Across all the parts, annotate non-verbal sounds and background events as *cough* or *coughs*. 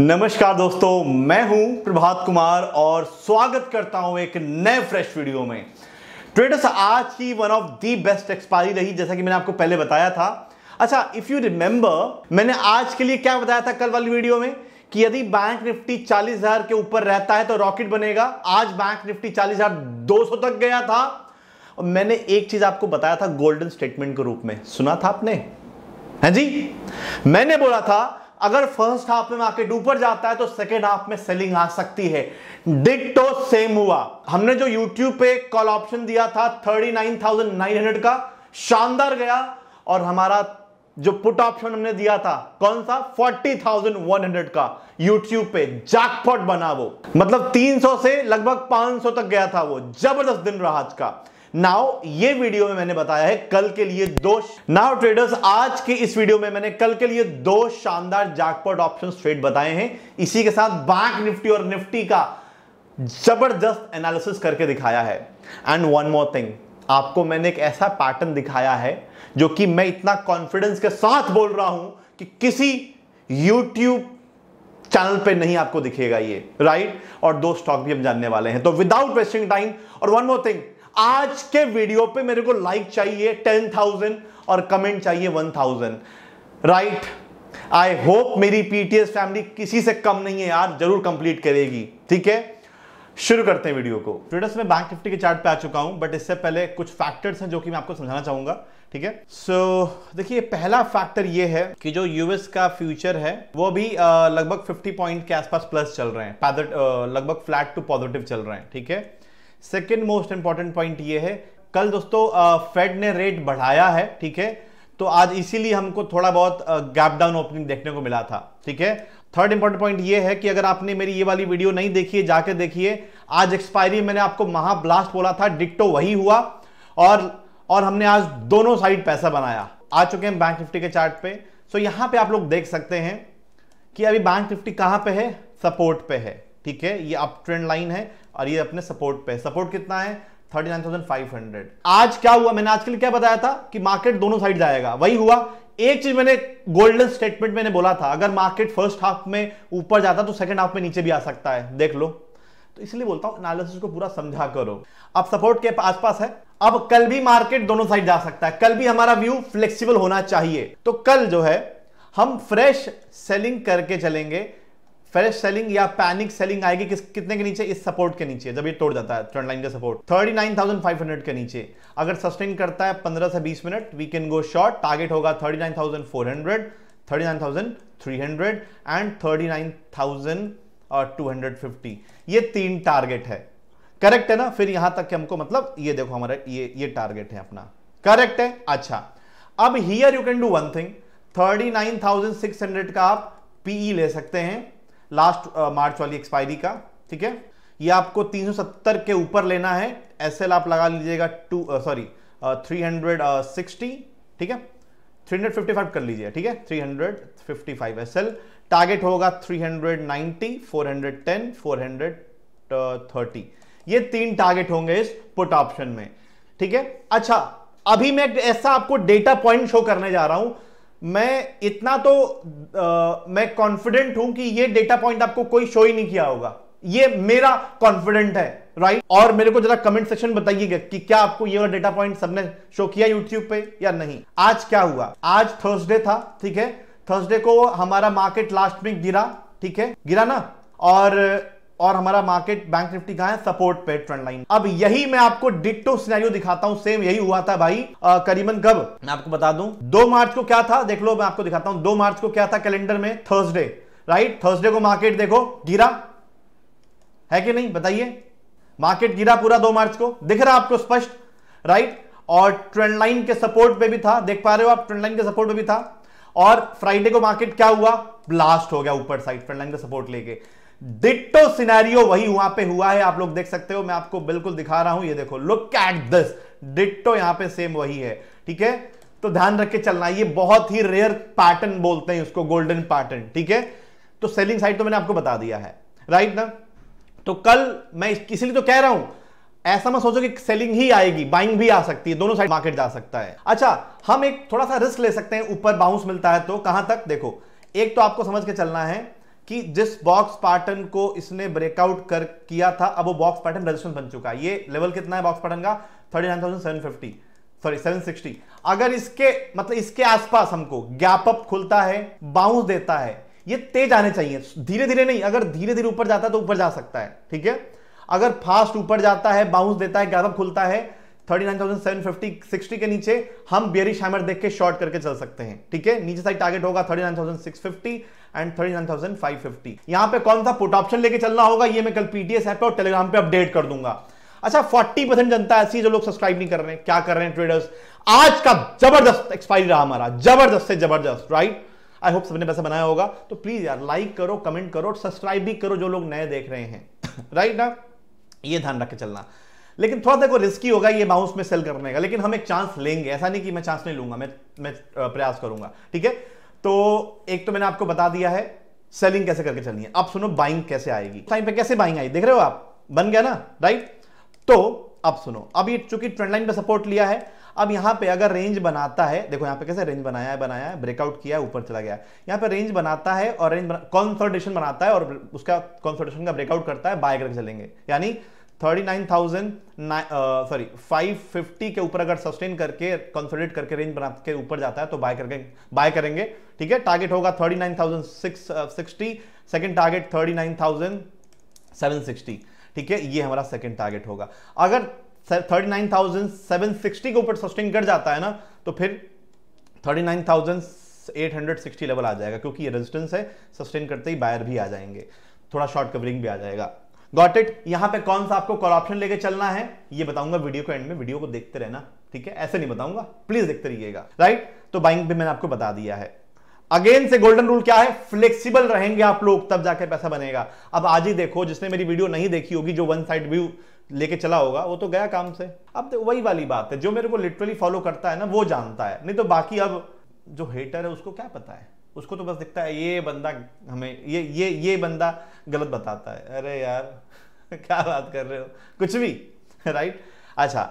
नमस्कार दोस्तों मैं हूं प्रभात कुमार और स्वागत करता हूं एक नए फ्रेश वीडियो में ट्रेडर्स आज की one of the best expiry रही जैसा कि मैंने आपको पहले बताया था अच्छा इफ यू रिमेंबर मैंने आज के लिए क्या बताया था कल वाली वीडियो में कि यदि बैंक निफ्टी 40,000 के ऊपर रहता है तो रॉकेट बनेगा आज बैंक निफ्टी 40,200 तक गया था और मैंने एक चीज आपको बताया था गोल्डन स्टेटमेंट के रूप में सुना था आपने हैं हाँ जी मैंने बोला था अगर फर्स्ट हाफ में मार्केट ऊपर जाता है तो सेकेंड हाफ में सेलिंग आ सकती है डिटो तो सेम हुआ हमने जो यूट्यूब पे कॉल ऑप्शन दिया था 39,900 का शानदार गया और हमारा जो पुट ऑप्शन हमने दिया था कौन सा 40,100 का यूट्यूब पे जैकपॉट बना वो मतलब 300 से लगभग 500 तक गया था वो जबरदस्त दिन रहा आज का नाउ ये वीडियो में मैंने बताया है कल के लिए दो नाउ ट्रेडर्स आज के इस वीडियो में मैंने कल के लिए दो शानदार जैकपॉट ऑप्शन ट्रेड बताए हैं इसी के साथ बैंक निफ्टी और निफ्टी का जबरदस्त एनालिसिस करके दिखाया है एंड वन मोर थिंग आपको मैंने एक ऐसा पैटर्न दिखाया है जो कि मैं इतना कॉन्फिडेंस के साथ बोल रहा हूं कि किसी यूट्यूब चैनल पे नहीं आपको दिखेगा ये राइट और दो स्टॉक भी हम जानने वाले हैं तो विदाउट वेस्टिंग टाइम और वन मोर थिंग आज के वीडियो पे मेरे को लाइक चाहिए टेन थाउजेंड और कमेंट चाहिए one thousand right I hope मेरी पीटीएस फैमिली किसी से कम नहीं है यार जरूर कंप्लीट करेगी ठीक है शुरू करते हैं वीडियो को स्टूडेंट्स में बैंक निफ्टी के चार्ट पे आ चुका हूं बट इससे पहले कुछ फैक्टर्स हैं जो कि मैं आपको समझाना चाहूंगा ठीक है सो so, देखिए पहला फैक्टर ये है कि जो यूएस का फ्यूचर है वो भी लगभग 50 पॉइंट के आसपास प्लस चल रहे हैं लगभग फ्लैट टू पॉजिटिव चल रहे हैं ठीक है सेकेंड मोस्ट इंपॉर्टेंट पॉइंट ये है कल दोस्तों फेड ने रेट बढ़ाया है ठीक है तो आज इसीलिए हमको थोड़ा बहुत गैप डाउन ओपनिंग देखने को मिला था ठीक है थर्ड इंपॉर्टेंट पॉइंट ये है कि अगर आपने मेरी ये वाली वीडियो नहीं देखी है जाके देखिए आज एक्सपायरी मैंने आपको महाब्लास्ट बोला था डिक्टो वही हुआ और और हमने आज दोनों साइड पैसा बनाया आ चुके हैं बैंक निफ्टी के चार्ट पे सो यहां पे आप लोग देख सकते हैं कि अभी बैंक निफ्टी कहां पे है सपोर्ट पे है ठीक है ये अप ट्रेंड लाइन है और ये अपने सपोर्ट पे सपोर्ट कितना है 39,500 आज क्या हुआ मैंने आज के लिए क्या बताया था कि मार्केट दोनों साइड जाएगा वही हुआ एक चीज मैंने गोल्डन स्टेटमेंट मैंने बोला था अगर मार्केट फर्स्ट हाफ में ऊपर जाता तो सेकंड हाफ में नीचे भी आ सकता है देख लो तो इसलिए बोलता हूं एनालिसिस को पूरा समझा करो अब सपोर्ट के आसपास है अब कल भी मार्केट दोनों साइड जा सकता है कल भी हमारा व्यू फ्लेक्सिबल होना चाहिए तो कल जो है हम फ्रेश सेलिंग करके चलेंगे फ्रेश सेलिंग या पैनिक सेलिंग आएगी किस कितने के नीचे इस सपोर्ट के नीचे जब ये तोड़ जाता है ट्रेंड लाइन का सपोर्ट 39,500 के नीचे अगर सस्टेन करता है 15 से 20 minute we can go short target होगा 39,400 39,300 एंड 39,250 ये तीन टारगेट है करेक्ट है ना फिर यहां तक हमको मतलब ये देखो हमारा ये ये टारगेट है अपना करेक्ट है अच्छा अब here you can do one thing thirty का आप पीई e ले सकते हैं लास्ट मार्च वाली एक्सपायरी का ठीक है ये आपको 370 के ऊपर लेना है एसएल आप लगा लीजिएगा two sorry three hundred sixty ठीक है 355 कर लीजिए ठीक है 355 एसएल टारगेट होगा 390 410 430 ये तीन टारगेट होंगे इस पुट ऑप्शन में ठीक है अच्छा अभी मैं ऐसा आपको डेटा पॉइंट शो करने जा रहा हूं मैं इतना तो आ, मैं कॉन्फिडेंट हूं कि ये डेटा पॉइंट आपको कोई शो ही नहीं किया होगा ये मेरा कॉन्फिडेंट है राइट और मेरे को जरा कमेंट सेक्शन बताइएगा कि क्या आपको ये वाला डेटा पॉइंट सबने शो किया यूट्यूब पे या नहीं आज क्या हुआ आज थर्सडे था ठीक है थर्सडे को हमारा मार्केट लास्ट में गिरा ठीक है गिरा ना और और हमारा मार्केट बैंक निफ्टी कहा है सपोर्ट पे ट्रेंड लाइन अब यही मैं आपको डिक्टो सिनेरियो दिखाता हूं सेम यही हुआ था भाई आ, करीबन कब मैं आपको बता दूं दो मार्च को क्या था देख लो मैं आपको दिखाता हूं दो मार्च को क्या था कैलेंडर में थर्सडे राइट थर्सडे को मार्केट देखो गिरा है कि नहीं बताइए मार्केट गिरा पूरा दो मार्च को दिख रहा आपको स्पष्ट राइट और ट्रेंड लाइन के सपोर्ट पे भी था देख पा रहे हो आप ट्रेंड लाइन के सपोर्ट पे भी था और फ्राइडे को मार्केट क्या हुआ ब्लास्ट हो गया ऊपर साइड फ्रंट लाइन का सपोर्ट लेके डिटो सिनेरियो वही वहां पे हुआ है आप लोग देख सकते हो मैं आपको बिल्कुल दिखा रहा हूं ये देखो लुक एट दिस डिटो यहां पे सेम वही है ठीक है तो ध्यान रख के चलना ये बहुत ही रेयर पैटर्न बोलते हैं उसको गोल्डन पैटर्न ठीक है तो सेलिंग साइड तो मैंने आपको बता दिया है राइट ना तो कल मैं इसीलिए तो कह रहा हूं ऐसा मत सोचो कि सेलिंग ही आएगी बाइंग भी आ सकती है दोनों साइड मार्केट जा सकता है अच्छा हम एक थोड़ा सा रिस्क ले सकते हैं ऊपर बाउंस मिलता है तो कहां तक देखो एक तो आपको समझ के चलना है कि जिस बॉक्स पैटर्न को इसने ब्रेकआउट कर किया था अब वो बॉक्स पैटर्न रजिस्ट्रेशन बन चुका है ये लेवल कितना है बॉक्स पैटर्न का thirty nine thousand seven fifty sorry seven sixty अगर इसके मतलब इसके आसपास हमको गैप अप खुलता है बाउंस देता है ये तेज आने चाहिए धीरे धीरे नहीं अगर धीरे धीरे ऊपर जाता है तो ऊपर जा सकता है ठीक है अगर फास्ट ऊपर जाता है बाउंस देता है गैप अप खुलता है थर्टी के नीचे हम बेरिश हैमर देख के शॉर्ट करके चल सकते हैं ठीक है नीचे साइड टारगेट होगा थर्टी एंड थर्टी यहां पे कौन सा पुट ऑप्शन लेके चलना होगा ये मैं कल पीटीएस ऐप पे और टेलीग्राम पे अपडेट कर दूंगा अच्छा 40 परसेंट जनता ऐसी जो लोग सब्सक्राइब नहीं कर रहे हैं क्या कर रहे हैं ट्रेडर्स आज का जबरदस्त एक्सपायरी रहा हमारा जबरदस्त से जबरदस्त राइट आई होप सबने पैसा बनाया होगा तो प्लीज यार लाइक करो कमेंट करो और सब्सक्राइब भी करो जो लोग नए देख रहे हैं राइट *coughs* ना ये ध्यान रख के चलना लेकिन थोड़ा देखो रिस्की होगा ये बाउंस में सेल करने का लेकिन हम एक चांस लेंगे ऐसा नहीं कि मैं चांस नहीं लूंगा मैं मैं प्रयास करूंगा ठीक है तो एक तो मैंने आपको बता दिया है सेलिंग कैसे करके चलनी है अब सुनो बाइंग कैसे आएगी टाइम पे कैसे बाइंग आई देख रहे हो आप बन गया ना राइट तो अब सुनो अब ये चूंकि ट्रेंडलाइन पर सपोर्ट लिया है अब यहां पे अगर रेंज बनाता है देखो यहां पे कैसे रेंज बनाया है बनाया है ब्रेकआउट किया है ऊपर चला गया यहां पे रेंज बनाता है और रेंज बना, कॉन्सोलिडेशन बनाता है और उसका कॉन्सोलिडेशन का ब्रेकआउट करता है बाय करके चलेंगे यानी thirty nine thousand sorry five fifty के ऊपर अगर सस्टेन करके कंसोलिडेट करके रेंज बना के ऊपर जाता है तो बाय करके बाय करेंगे ठीक है टारगेट होगा thirty nine thousand six sixty second target thirty nine thousand seven sixty ठीक है ये हमारा सेकेंड टारगेट होगा अगर thirty nine thousand seven sixty के ऊपर सस्टेन कर जाता है ना तो फिर थर्टी नाइन थाउजेंड 860 लेवल आ जाएगा क्योंकि ये रेजिस्टेंस है सस्टेन करते ही बायर भी आ जाएंगे थोड़ा शॉर्ट कवरिंग भी आ जाएगा गॉट इट यहां पे कौन सा आपको कॉल ऑप्शन लेके चलना है ये बताऊंगा वीडियो के एंड में वीडियो को देखते रहना ठीक है ऐसे नहीं बताऊंगा प्लीज देखते रहिएगा राइट तो बाइंग भी मैंने आपको बता दिया है अगेन से गोल्डन रूल क्या है फ्लेक्सिबल रहेंगे आप लोग तब जाके पैसा बनेगा अब आज ही देखो जिसने मेरी वीडियो नहीं देखी होगी जो वन साइड व्यू लेके चला होगा वो तो गया काम से अब तो वही वाली बात है जो मेरे को लिटरली फॉलो करता है ना वो जानता है नहीं तो बाकी अब जो हेटर है उसको क्या पता है उसको तो बस दिखता है ये बंदा हमें ये ये ये बंदा गलत बताता है अरे यार *laughs* क्या बात कर रहे हो कुछ भी राइट *laughs* अच्छा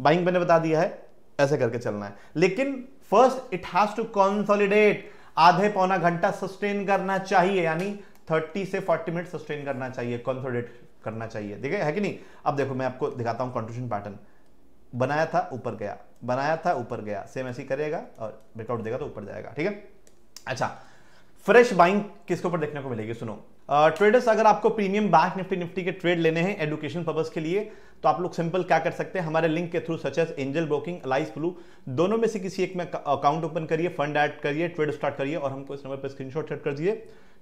बाइंग मैंने बता दिया है ऐसे करके चलना है लेकिन first it has to consolidate आधे पौना घंटा सस्टेन करना चाहिए यानी 30 से 40 मिनट सस्टेन करना चाहिए कंसोलिडेट करना चाहिए ठीक है कि नहीं अब देखो मैं आपको दिखाता हूं कॉन्ट्रीब्यूशन पैटर्न बनाया था ऊपर गया बनाया था ऊपर गया सेम ऐसे करेगा और ब्रेकआउट देगा तो ऊपर जाएगा ठीक है अच्छा फ्रेश बाइंग किसके ऊपर देखने को मिलेगी सुनो ट्रेडर्स uh, अगर आपको प्रीमियम बैंक निफ्टी निफ्टी के ट्रेड लेने हैं एडुकेशन पर्पज के लिए तो आप लोग सिंपल क्या कर सकते हैं हमारे लिंक के through such as Angel Broking Alice Blue दोनों में से किसी एक में अकाउंट ओपन करिए फंड ऐड करिए ट्रेड स्टार्ट करिए और हमको इस नंबर पर स्क्रीनशॉट शॉट कर दीजिए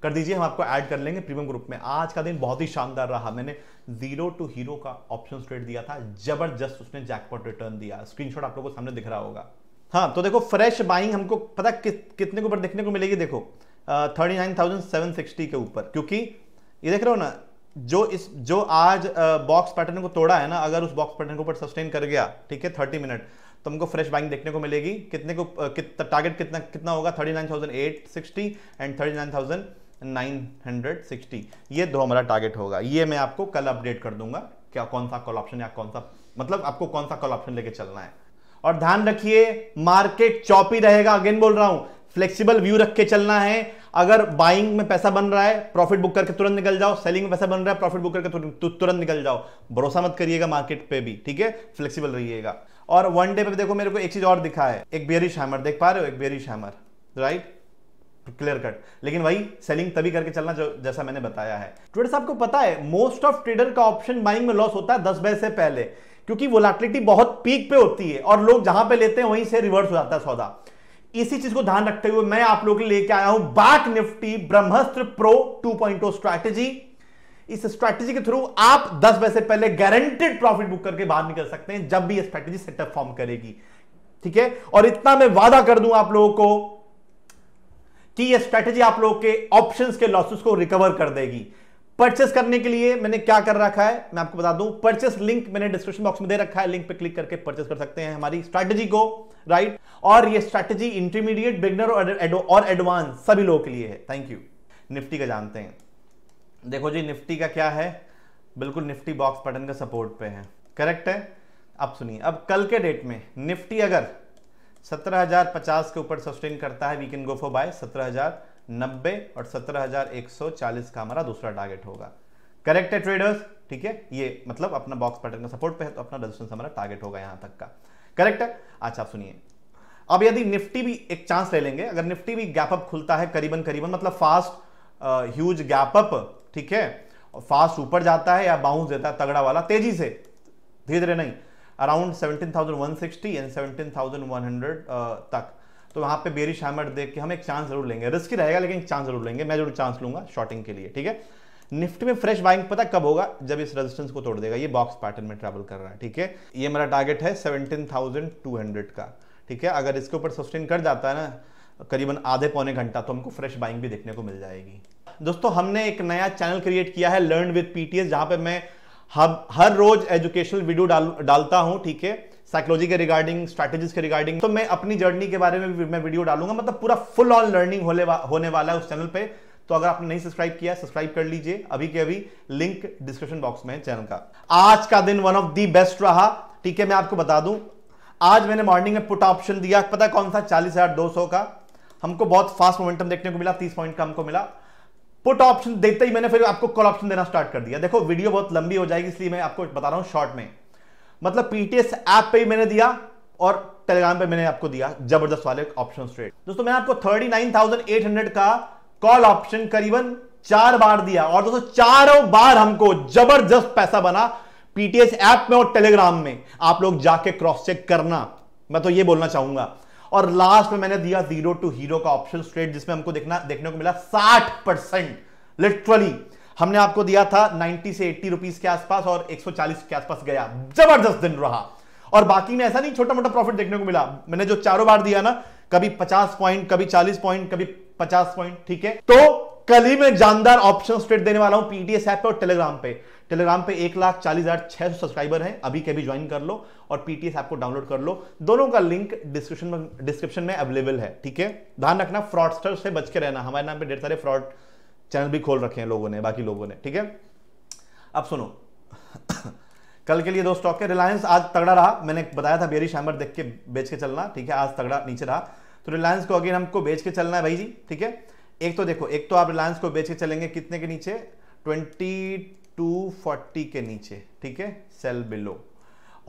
कर दीजिए हम आपको ऐड कर लेंगे प्रीमियम ग्रुप में आज का दिन बहुत ही शानदार रहा मैंने जीरो टू हीरो का ऑप्शन ट्रेड दिया था जबरदस्त उसने जैकपॉट रिटर्न दिया स्क्रीन आप लोगों को सामने दिख रहा होगा हाँ तो देखो फ्रेश बाइंग हमको पता कितने के ऊपर देखने को मिलेगी देखो thirty nine thousand seven sixty के ऊपर क्योंकि ये देख रहे हो ना जो इस जो आज बॉक्स पैटर्न को तोड़ा है ना अगर उस बॉक्स पैटर्न के ऊपर सस्टेन कर गया ठीक है थर्टी मिनट तो हमको फ्रेश बाइंग देखने को मिलेगी कितने को कित, टारगेट कितना कितना होगा thirty nine thousand eight sixty and thirty nine thousand nine hundred sixty ये दो हमारा टारगेट होगा ये मैं आपको कल अपडेट कर दूंगा क्या कौन सा कॉल ऑप्शन या कौन सा मतलब आपको कौन सा कॉल ऑप्शन लेके चलना है और ध्यान रखिए मार्केट चौपी रहेगा अगेन बोल रहा हूं फ्लेक्सिबल व्यू रख के चलना है अगर बाइंग में पैसा बन रहा है प्रॉफिट बुक करके तुरंत निकल जाओ सेलिंग में पैसा बन रहा है प्रॉफिट बुक करके तुरंत निकल जाओ भरोसा मत करिएगा मार्केट पे भी ठीक है फ्लेक्सिबल रहिएगा और वन डे पे देखो मेरे को एक चीज और दिखा है एक बेरिश हैमर देख पा रहे हो एक bearish hammer right clear cut लेकिन वही सेलिंग तभी करके चलना जो जैसा मैंने बताया है ट्रेडर साहब को पता है मोस्ट ऑफ ट्रेडर का ऑप्शन बाइंग में लॉस होता है दस बजे से पहले क्योंकि वोलाटिलिटी बहुत पीक पे होती है और लोग जहां पे लेते हैं वहीं से रिवर्स हो जाता है सौदा इसी चीज को ध्यान रखते हुए मैं आप लोग लेके आया हूं bank Nifty Brahmastra pro 2.0 strategy इस स्ट्रैटेजी के थ्रू आप 10 बजे पहले गारंटेड प्रॉफिट बुक करके बाहर निकल सकते हैं जब भी यह स्ट्रैटेजी सेटअप फॉर्म करेगी ठीक है और इतना मैं वादा कर दू आप लोगों को कि यह स्ट्रैटेजी आप लोगों के ऑप्शन के लॉसेस को रिकवर कर देगी परचेस करने के लिए मैंने क्या कर रखा है मैं आपको बता दूं परचेस लिंक मैंने डिस्क्रिप्शन बॉक्स में दे रखा है लिंक पे क्लिक करके परचेस कर सकते हैं हमारी स्ट्रैटेजी को राइट और ये स्ट्रैटेजी इंटरमीडिएट बिगनर और एडवांस सभी लोगों के लिए है थैंक यू निफ्टी का जानते हैं देखो जी निफ्टी का क्या है बिल्कुल निफ्टी बॉक्स पैटर्न का सपोर्ट पे है करेक्ट है अब सुनिए अब कल के डेट में निफ्टी अगर सत्रह के ऊपर सस्टेन करता है we can go for buy सत्रह नब्बे और सत्रह हजार एक सौ चालीस का हमारा दूसरा टारगेट होगा करेक्ट है ट्रेडर्स ठीक है ये मतलब अपना बॉक्स पैटर्न का सपोर्ट पे है तो अपना रेजिस्टेंस हमारा टारगेट होगा यहां तक का करेक्ट है अच्छा सुनिए अब यदि निफ्टी भी एक चांस ले लेंगे अगर निफ्टी भी गैप अप खुलता है करीबन करीबन मतलब फास्ट ह्यूज गैप अप ठीक है फास्ट ऊपर जाता है या बाउंस देता है तगड़ा वाला तेजी से धीरे धीरे नहीं अराउंड 17,160 एंड 17,100 uh, तक तो वहाँ पे बेरी हैमर देख के हम एक चांस जरूर लेंगे रिस्क रहेगा लेकिन चांस जरूर लेंगे मैं जरूर चांस लूंगा शॉर्टिंग के लिए ठीक है निफ्ट में फ्रेश बाइंग पता कब होगा जब इस रेजिस्टेंस को तोड़ देगा ये बॉक्स पैटर्न में ट्रैवल कर रहा है ठीक है ये मेरा टारगेट है 17,200 का ठीक है अगर इसके ऊपर सस्टेन कर जाता है ना करीबन आधे पौने घंटा तो हमको फ्रेश बाइंग भी देखने को मिल जाएगी दोस्तों हमने एक नया चैनल क्रिएट किया है लर्न विद पीटीएस जहां पर मैं हर रोज एजुकेशनल वीडियो डाल, डालता हूं ठीक है साइकोलॉजी के रिगार्डिंग स्ट्रैटेजीज के रिगार्डिंग तो मैं अपनी जर्नी के बारे में भी मैं वीडियो डालूंगा मतलब पूरा फुल ऑन लर्निंग होने वा, होने वाला है उस चैनल पे तो अगर आपने नहीं सब्सक्राइब किया सब्सक्राइब कर लीजिए अभी के अभी लिंक डिस्क्रिप्शन बॉक्स में है चैनल का आज का दिन वन ऑफ दी बेस्ट रहा ठीक है मैं आपको बता दूं आज मैंने मॉर्निंग में पुट ऑप्शन दिया पता कौन सा चालीस हजार दो सौ का हमको बहुत फास्ट मोमेंटम देखने को मिला तीस पॉइंट का हमको मिला पुट ऑप्शन देते ही मैंने फिर आपको कॉल ऑप्शन देना स्टार्ट कर दिया देखो वीडियो बहुत लंबी हो जाएगी इसलिए मैं आपको बता रहा हूं शॉर्ट में मतलब पीटीएस ऐप पे ही मैंने दिया और टेलीग्राम पे मैंने आपको दिया जबरदस्त वाले ऑप्शन ट्रेड दोस्तों मैंने आपको 39,800 का कॉल ऑप्शन करीबन चार बार दिया और दोस्तों चारों बार हमको जबरदस्त पैसा बना पीटीएस ऐप में और टेलीग्राम में आप लोग जाके क्रॉस चेक करना मैं तो ये बोलना चाहूंगा और लास्ट में मैंने दिया जीरो टू हीरो का ऑप्शन स्ट्रेट जिसमें हमको देखना देखने को मिला साठ परसेंट लिटरली हमने आपको दिया था 90 से 80 रुपीस के आसपास और 140 के आसपास गया जबरदस्त दिन रहा और बाकी में ऐसा नहीं छोटा मोटा प्रॉफिट देखने को मिला मैंने जो चारों बार दिया ना कभी 50 पॉइंट कभी 40 पॉइंट कभी 50 पॉइंट ठीक है तो कल ही मैं जानदार ऑप्शन ट्रेड देने वाला हूं पीटीएस ऐप पे और टेलीग्राम पे टेलीग्राम पे एक लाख चालीस हजार छह सौ सब्सक्राइबर हैं अभी कभी ज्वाइन कर लो और पीटीएस ऐप को डाउनलोड कर लो दोनों का लिंक डिस्क्रिप्शन में डिस्क्रिप्शन में अवेलेबल है ठीक है ध्यान रखना फ्रॉडस्टर से बच के रहना हमारे नाम पे ढेर सारे फ्रॉड चैनल भी खोल रखे हैं लोगों ने बाकी लोगों ने ठीक है अब सुनो *coughs* कल के लिए दो स्टॉक है रिलायंस आज तगड़ा रहा मैंने बताया था बेरी शैम्बर देख के बेच के चलना ठीक है आज तगड़ा नीचे रहा तो रिलायंस को अगेन हमको बेच के चलना है भाई जी ठीक है एक तो देखो एक तो आप रिलायंस को बेच के चलेंगे कितने के नीचे ट्वेंटी टू फोर्टी के नीचे ठीक है सेल बिलो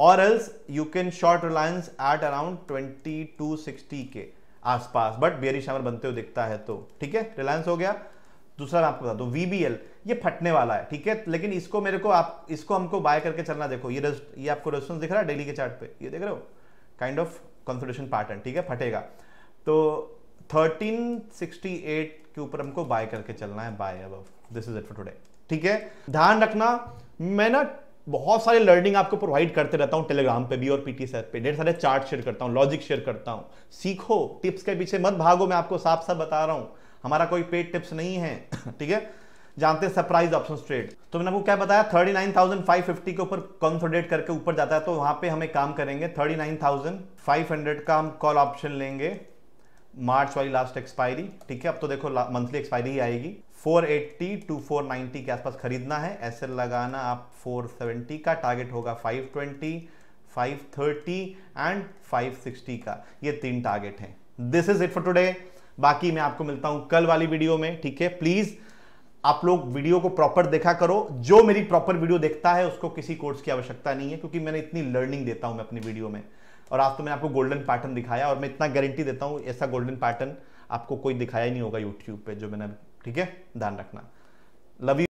और else you can short Reliance at around twenty के आसपास बट बेरी शैम्बर बनते हुए दिखता है तो ठीक है रिलायंस हो गया दूसरा मैं आपको बता दू वीबीएल ये फटने वाला है ठीक है लेकिन इसको मेरे को आप इसको हमको बाय करके चलना देखो ये ये आपको रेस्टोरेंस दिख रहा है डेली के चार्ट पे ये देख रहे हो काइंड ऑफ कंसोलिडेशन पैटर्न ठीक है फटेगा तो 1368 के ऊपर हमको बाय करके चलना है बाय अब this is it for today ठीक है ध्यान रखना मैं ना बहुत सारे लर्निंग आपको प्रोवाइड करते रहता हूँ टेलीग्राम पे भी और पीटी सर पे ढेर सारे चार्ट शेयर करता हूँ लॉजिक शेयर करता हूँ सीखो टिप्स के पीछे मत भागो मैं आपको साफ साफ बता रहा हूँ हमारा कोई पेड टिप्स नहीं है *laughs* ठीक है जानते हैं सरप्राइज ऑप्शन ट्रेड तो मैंने आपको क्या बताया thirty nine thousand five fifty के ऊपर कंसोडेट करके ऊपर जाता है तो वहां पे हमें काम करेंगे thirty nine thousand five hundred का हम कॉल ऑप्शन लेंगे मार्च वाली लास्ट एक्सपायरी ठीक है अब तो देखो मंथली एक्सपायरी ही आएगी 480 टू 490 के आसपास खरीदना है ऐसे लगाना आप 470 का टारगेट होगा 520 530 एंड 560 का ये तीन टारगेट हैं this is it for today बाकी मैं आपको मिलता हूं कल वाली वीडियो में ठीक है प्लीज आप लोग वीडियो को प्रॉपर देखा करो जो मेरी प्रॉपर वीडियो देखता है उसको किसी कोर्स की आवश्यकता नहीं है क्योंकि मैंने इतनी लर्निंग देता हूं मैं अपनी वीडियो में और आज तो मैंने आपको गोल्डन पैटर्न दिखाया और मैं इतना गारंटी देता हूं ऐसा गोल्डन पैटर्न आपको कोई दिखाया ही नहीं होगा यूट्यूब पे जो मैंने ठीक है ध्यान रखना लव यू